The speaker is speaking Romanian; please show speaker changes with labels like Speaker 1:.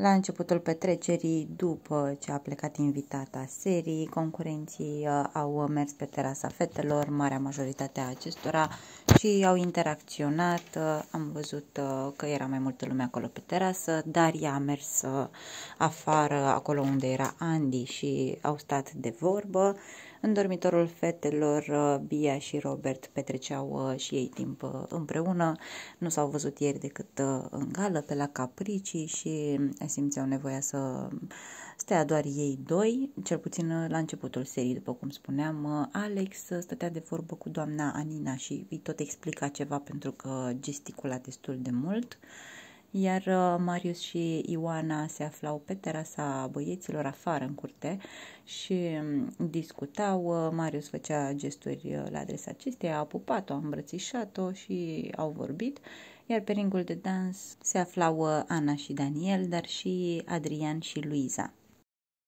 Speaker 1: La începutul petrecerii, după ce a plecat invitata serii, concurenții uh, au mers pe terasa fetelor, marea majoritate a acestora, și au interacționat. Uh, am văzut uh, că era mai multă lume acolo pe terasă, dar ea a mers afară, acolo unde era Andy și au stat de vorbă. În dormitorul fetelor, uh, Bia și Robert petreceau uh, și ei timp uh, împreună. Nu s-au văzut ieri decât în gală, pe la capricii și simțeau nevoia să stea doar ei doi, cel puțin la începutul serii, după cum spuneam. Alex stătea de vorbă cu doamna Anina și îi tot explica ceva pentru că gesticula destul de mult iar uh, Marius și Ioana se aflau pe terasa băieților afară în curte și um, discutau. Uh, Marius făcea gesturi uh, la adresa acesteia, a pupat-o, a îmbrățișat-o și au vorbit iar pe ringul de dans se aflau Ana și Daniel, dar și Adrian și Luiza.